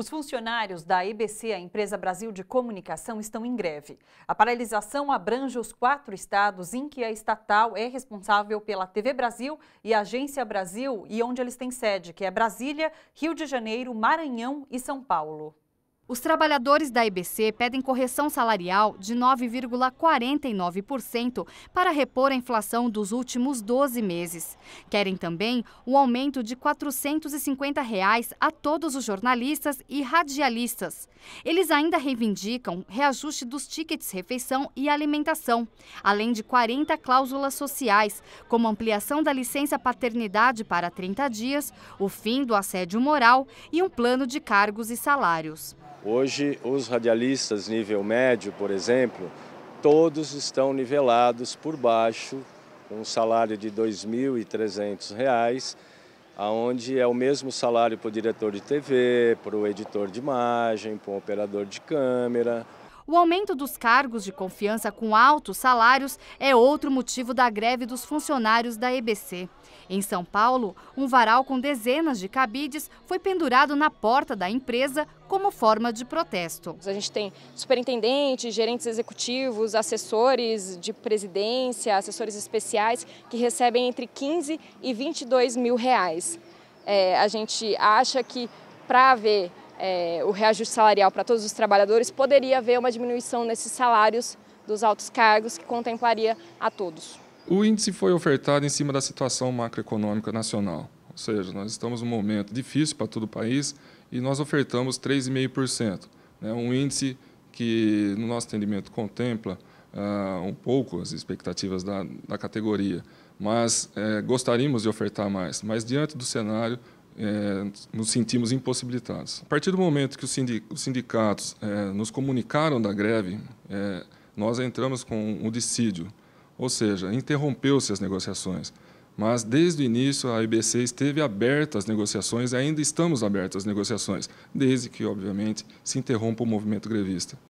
Os funcionários da EBC, a Empresa Brasil de Comunicação, estão em greve. A paralisação abrange os quatro estados em que a estatal é responsável pela TV Brasil e Agência Brasil e onde eles têm sede, que é Brasília, Rio de Janeiro, Maranhão e São Paulo. Os trabalhadores da EBC pedem correção salarial de 9,49% para repor a inflação dos últimos 12 meses. Querem também um aumento de R$ 450 reais a todos os jornalistas e radialistas. Eles ainda reivindicam reajuste dos tickets refeição e alimentação, além de 40 cláusulas sociais, como ampliação da licença paternidade para 30 dias, o fim do assédio moral e um plano de cargos e salários. Hoje, os radialistas nível médio, por exemplo, todos estão nivelados por baixo, com um salário de R$ 2.300, onde é o mesmo salário para o diretor de TV, para o editor de imagem, para o operador de câmera. O aumento dos cargos de confiança com altos salários é outro motivo da greve dos funcionários da EBC. Em São Paulo, um varal com dezenas de cabides foi pendurado na porta da empresa como forma de protesto. A gente tem superintendentes, gerentes executivos, assessores de presidência, assessores especiais que recebem entre 15 e 22 mil reais. É, a gente acha que para haver é, o reajuste salarial para todos os trabalhadores, poderia haver uma diminuição nesses salários dos altos cargos que contemplaria a todos. O índice foi ofertado em cima da situação macroeconômica nacional, ou seja, nós estamos num momento difícil para todo o país e nós ofertamos 3,5%, né, um índice que no nosso entendimento contempla uh, um pouco as expectativas da, da categoria, mas eh, gostaríamos de ofertar mais, mas diante do cenário é, nos sentimos impossibilitados. A partir do momento que os sindicatos é, nos comunicaram da greve, é, nós entramos com o dissídio, ou seja, interrompeu-se as negociações. Mas desde o início a IBC esteve aberta às negociações e ainda estamos abertos às negociações, desde que, obviamente, se interrompa o movimento grevista.